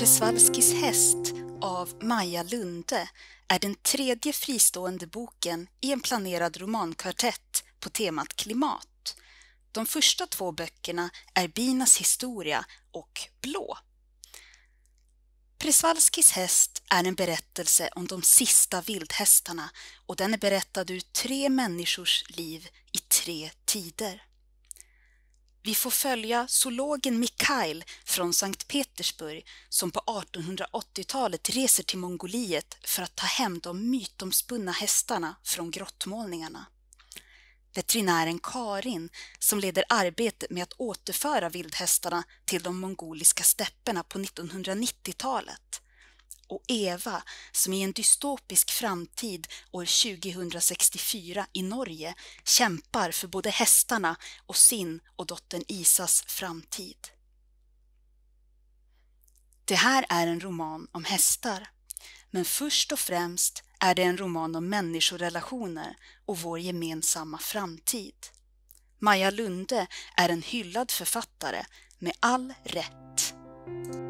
Przeswalskis häst av Maja Lunde är den tredje fristående boken i en planerad romankvartett på temat klimat. De första två böckerna är Binas historia och Blå. Przeswalskis häst är en berättelse om de sista vildhästarna och den är berättad ur tre människors liv i tre tider. Vi får följa zoologen Mikhail från Sankt Petersburg som på 1880-talet reser till Mongoliet för att ta hem de mytomspunna hästarna från grottmålningarna. Veterinären Karin som leder arbetet med att återföra vildhästarna till de mongoliska stäpperna på 1990-talet och Eva som i en dystopisk framtid år 2064 i Norge kämpar för både hästarna och sin och dottern Isas framtid. Det här är en roman om hästar, men först och främst är det en roman om människorelationer och vår gemensamma framtid. Maja Lunde är en hyllad författare med all rätt.